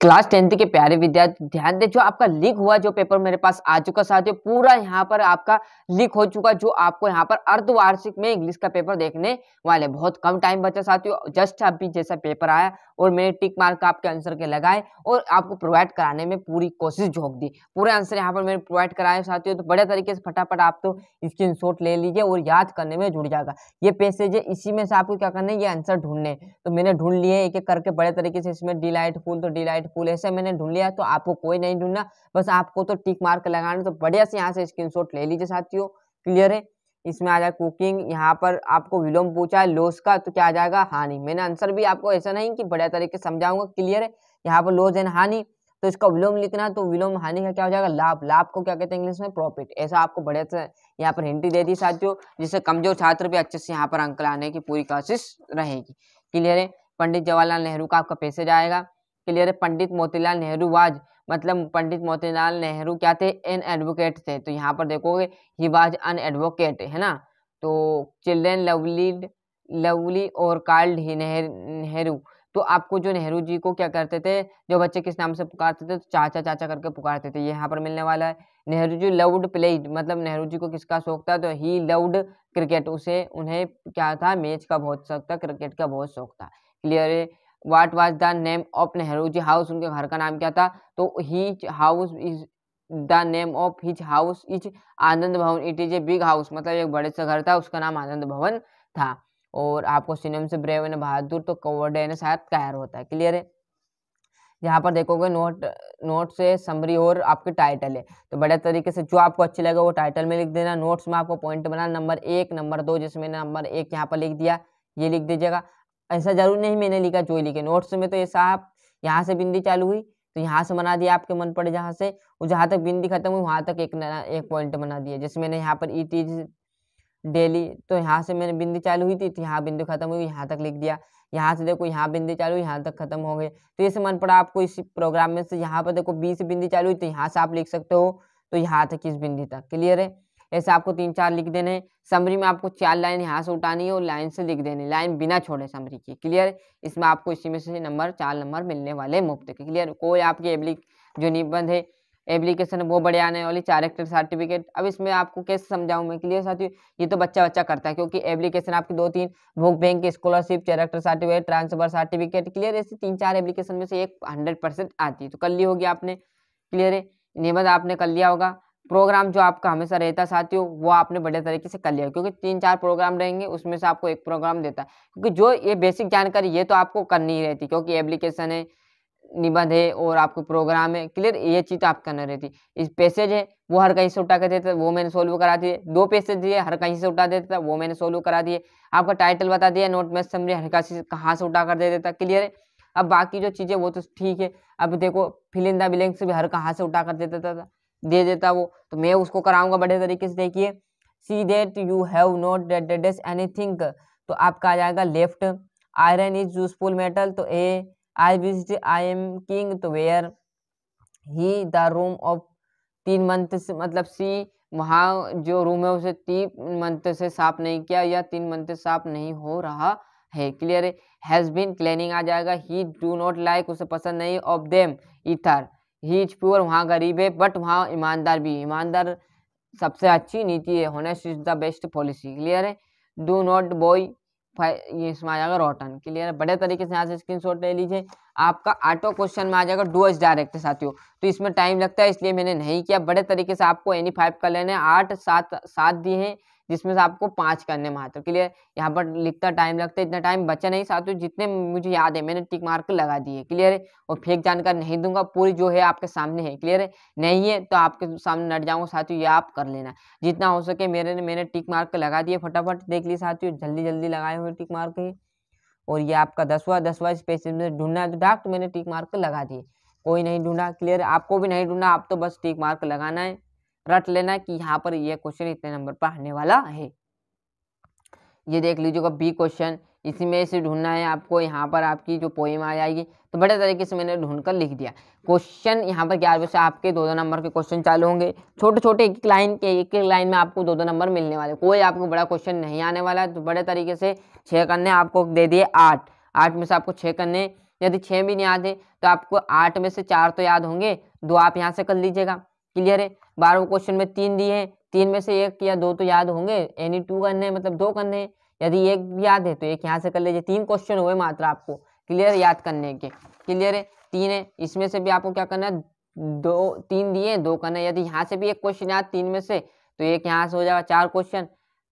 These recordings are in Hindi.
क्लास टेंथ के प्यारे विद्यार्थी ध्यान दे जो आपका लीक हुआ जो पेपर मेरे पास आ चुका साथियों पूरा यहाँ पर आपका लीक हो चुका जो आपको यहाँ पर अर्धवार्षिक में इंग्लिश का पेपर देखने वाले बहुत कम टाइम बचा साथियों जस्ट अभी जैसा पेपर आया और मेरे टिक मार्क आपके आंसर के लगाए और आपको प्रोवाइड कराने में पूरी कोशिश झोंक दी पूरे आंसर यहाँ पर मैंने प्रोवाइड कराए साथियों तो बड़े तरीके से फटाफट आप तो स्क्रीन ले लीजिए और याद करने में जुड़ जाएगा ये पैसेज है इसी में से आपको क्या करना है ये आंसर ढूंढने तो मैंने ढूंढ लिए एक एक करके बड़े तरीके से इसमें डिलाइट फूल तो डिलाइट फूल ऐसे मैंने ढूंढ लिया तो आपको कोई नहीं ढूंढना बस आपको तो टिक मार्क लगाना तो बढ़िया से यहाँ से स्क्रीन ले लीजिए साथियों क्लियर है इसमें आ जाए कुकिंग यहाँ पर आपको विलोम पूछा है लोस का तो क्या आ जाएगा हानि मैंने आंसर भी आपको ऐसा नहीं कि बढ़िया तरीके से समझाऊंगा क्लियर है यहाँ पर लोस एंड हानि तो इसका विलोम लिखना तो विलोम हानि का क्या हो जाएगा लाभ लाभ को क्या कहते हैं इंग्लिश में प्रॉफिट ऐसा आपको बढ़िया से यहाँ पर हिंटी दे दी साथियों जिससे कमजोर छात्र भी अच्छे से यहाँ पर अंक लाने की पूरी कोशिश रहेगी क्लियर है पंडित जवाहरलाल नेहरू का आपका पैसेज आएगा क्लियर है पंडित मोतीलाल नेहरू वाज मतलब पंडित मोतीलाल नेहरू क्या थे एन एडवोकेट थे तो यहाँ पर देखोगे ही वाज अन एडवोकेट है ना तो चिल्ड्रेन लवली लवली और कार्ल्ड ही नेहरू तो आपको जो नेहरू जी को क्या करते थे जो बच्चे किस नाम से पुकारते थे तो चाचा चाचा करके पुकारते थे यहाँ पर मिलने वाला है नेहरू जी लवड प्लेड मतलब नेहरू जी को किसका शौक था तो ही लवड क्रिकेट उसे उन्हें क्या था मैच का बहुत शौक था क्रिकेट का बहुत शौक था क्लियर है what was the name of Nehru ji house उनके घर का नाम क्या था तो which house is the name of which house is Anand Bhavan it is a big house मतलब एक बड़े सा घर था उसका नाम आनंद भवन था और आपको सिनेम से ब्रेव एंड बहादुर तो कवर्ड ने शायद कायर होता है क्लियर है यहाँ पर देखोगे नोट नोट से समरी और आपके टाइटल है तो बड़े तरीके से जो आपको अच्छी लगे वो टाइटल में लिख देना नोट्स में आपको पॉइंट बनाना नंबर एक नंबर दो जिसमें नंबर एक यहाँ पर लिख दिया ये लिख दीजिएगा ऐसा जरूर नहीं मैंने लिखा जो लिखे नोट्स में तो ये साहब यहाँ से बिंदी चालू हुई तो यहाँ से बना दिया आपके मन पड़े जहाँ से और जहाँ तक बिंदी खत्म हुई वहाँ तक एक एक पॉइंट बना दिया जैसे मैंने यहाँ पर ई इज डेली तो यहाँ से मैंने बिंदी चालू हुई थी तो यहाँ बिंदी खत्म हुई यहाँ तक लिख दिया यहाँ से देखो यहाँ बिंदी चालू यहाँ तक खत्म हो गए तो ये मन पड़ा आपको इस प्रोग्राम में से यहाँ पर देखो बीस बिंदी चालू हुई तो यहाँ से आप लिख सकते हो तो यहाँ तक इस बिंदी तक क्लियर है ऐसे आपको तीन चार लिख देने समरी में आपको चार लाइन यहाँ से उठानी है और लाइन से लिख देने लाइन बिना छोड़े समरी की क्लियर इसमें आपको इसी में से नंबर चार नंबर मिलने वाले मुफ्त के क्लियर कोई आपकी एप्लिक जो निबंध है एप्लीकेशन वो बड़े आने वाली चारेक्टर सर्टिफिकेट अब इसमें आपको कैसे समझाऊं मैं क्लियर साथियों ये तो बच्चा बच्चा करता है क्योंकि एप्लीकेशन आपकी दो तीन भोग bank scholarship character certificate transfer certificate clear ऐसे तीन चार एप्लीकेशन में से एक हंड्रेड परसेंट आती है तो कर ली होगी आपने क्लियर है निबंध आपने कर लिया होगा प्रोग्राम जो आपका हमेशा रहता है साथियों वो आपने बढ़िया तरीके से कर लिया क्योंकि तीन चार प्रोग्राम रहेंगे उसमें से आपको एक प्रोग्राम देता है क्योंकि जो ये बेसिक जानकारी ये तो आपको करनी ही रहती क्योंकि एप्लीकेशन है निबंध है और आपको प्रोग्राम है क्लियर ये चीज़ तो आप करना रहती इस पैसेज है वो हर कहीं से उठा कर देता वो मैंने सोल्व करा दिए दो पैसेज दिए हर कहीं से उठा देता था वो मैंने सोल्व करा दिए आपका टाइटल बता दिया नोट में समझे हर कहीं कहाँ से उठा कर दे देता क्लियर है अब बाकी जो चीज़ें वो तो ठीक है अब देखो फिलिंदा से भी हर कहाँ से उठा कर दे देता था दे देता वो तो मैं उसको कराऊंगा बड़े तरीके से देखिए see that you have not deduce anything तो आपका आ जाएगा left iron is useful metal तो a I visit I am king तो where he the room of तीन मंथ से मतलब सी वहाँ जो रूम है उसे तीन मंथ से साफ नहीं किया या तीन मंथ से साफ नहीं हो रहा है क्लियर हैज़ बीन क्लेनिंग आ जाएगा ही डू नॉट लाइक उसे पसंद नहीं of them either he is poor वहाँ गरीब है बट वहाँ ईमानदार भी ईमानदार सबसे अच्छी नीति है honest is the best policy clear है डू नॉट बॉय ये इसमें आ जाएगा रोटन क्लियर है बड़े तरीके से यहाँ से स्क्रीन शॉट ले लीजिए आपका ऑटो क्वेश्चन में आ जाएगा एस डायरेक्ट साथियों तो इसमें टाइम लगता है इसलिए मैंने नहीं किया बड़े तरीके से आपको एनी फाइव लेना लेने आठ सात सात दिए हैं जिसमें से आपको पांच करने मात्र क्लियर यहाँ पर लिखता टाइम लगता है इतना टाइम बचा नहीं साथियों जितने मुझे याद है मैंने टिक मार्क लगा दिए क्लियर है और फेक जानकारी नहीं दूंगा पूरी जो है आपके सामने है क्लियर है नहीं है तो आपके सामने नट जाऊंगा साथियों ये आप कर लेना जितना हो सके मेरे ने मैंने टिक मार्क लगा दिए फटाफट देख लिए साथियों जल्दी जल्दी लगाए हुए टिक मार्क है और ये आपका दसवा दसवा स्पेस ढूंढना है तो डाक तो मैंने टिक मार्क लगा दिए कोई नहीं ढूंढा क्लियर आपको भी नहीं ढूंढा आप तो बस टिक मार्क लगाना है रट लेना कि यहाँ पर यह क्वेश्चन इतने नंबर पर आने वाला है ये देख लीजिएगा बी क्वेश्चन इसी में से ढूंढना है आपको यहाँ पर आपकी जो पोइम आ जाएगी तो बड़े तरीके से मैंने ढूंढ कर लिख दिया क्वेश्चन यहाँ पर ग्यारहवें से आपके दो दो नंबर के क्वेश्चन चालू होंगे छोटे छोटे एक एक लाइन के एक एक लाइन में आपको दो दो नंबर मिलने वाले कोई आपको बड़ा क्वेश्चन नहीं आने वाला है तो बड़े तरीके से छः करने आपको दे दिए आठ आठ में से आपको छः करने यदि छः भी नहीं आते तो आपको आठ में से चार तो याद होंगे दो आप यहाँ से कर लीजिएगा क्लियर है बारहवें क्वेश्चन में तीन दिए हैं तीन में से एक या दो तो याद होंगे एनी टू करने हैं मतलब दो करने हैं यदि एक याद है तो एक यहाँ से कर लीजिए तीन क्वेश्चन हुए मात्र आपको क्लियर याद करने के क्लियर है तीन है इसमें से भी आपको क्या करना है दो तीन दिए दो करना है यदि यहाँ से भी एक क्वेश्चन याद तीन में से तो एक यहाँ से हो जाएगा चार क्वेश्चन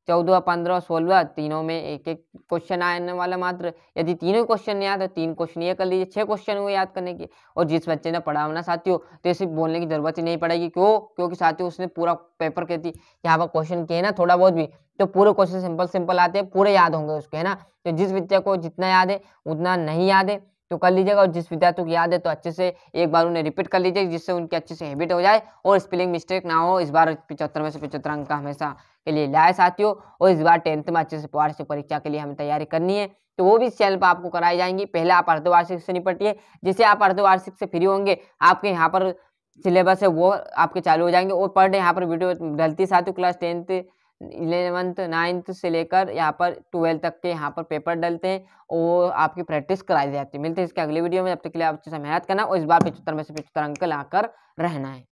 चौदह पंद्रह सोलह तीनों में एक एक क्वेश्चन आने वाला मात्र यदि तीनों क्वेश्चन याद है तीन क्वेश्चन ये कर लीजिए छह क्वेश्चन हुए याद करने के और जिस बच्चे ने पढ़ा होना साथियों तो इसे बोलने की जरूरत ही नहीं पड़ेगी क्यों क्योंकि साथियों उसने पूरा पेपर कहती यहाँ पर क्वेश्चन किए ना थोड़ा बहुत भी तो पूरे क्वेश्चन सिंपल सिंपल आते हैं पूरे याद होंगे उसके है ना तो जिस बच्चे को जितना याद है उतना नहीं याद है तो कर लीजिएगा और जिस विद्यार्थियों को याद है तो अच्छे से एक बार उन्हें रिपीट कर लीजिए जिससे उनकी अच्छे से हैबिट हो जाए और स्पेलिंग मिस्टेक ना हो इस बार पिछहत्तर में से पिछहत्तर अंक का हमेशा के लिए लाए साथियों और इस बार टेंथ में अच्छे से वार्षिक परीक्षा के लिए हमें तैयारी करनी है तो वो भी इस चैनल पर आपको कराई जाएंगी पहले आप अर्धवार्षिक से निपटिए जिससे आप अर्धवार्षिक से फ्री होंगे आपके यहाँ पर सिलेबस है वो आपके चालू हो जाएंगे और पर डे यहाँ पर वीडियो गलती साथियों क्लास टेंथ इलेवंथ नाइन्थ से लेकर यहाँ पर ट्वेल्थ तक के यहाँ पर पेपर डलते हैं और आपकी प्रैक्टिस कराई जाती है मिलते हैं इसके अगले वीडियो में अब तक के लिए आप अच्छे से मेहनत करना और इस बार पिछहत्तर में से पिछहत्तर अंक लाकर रहना है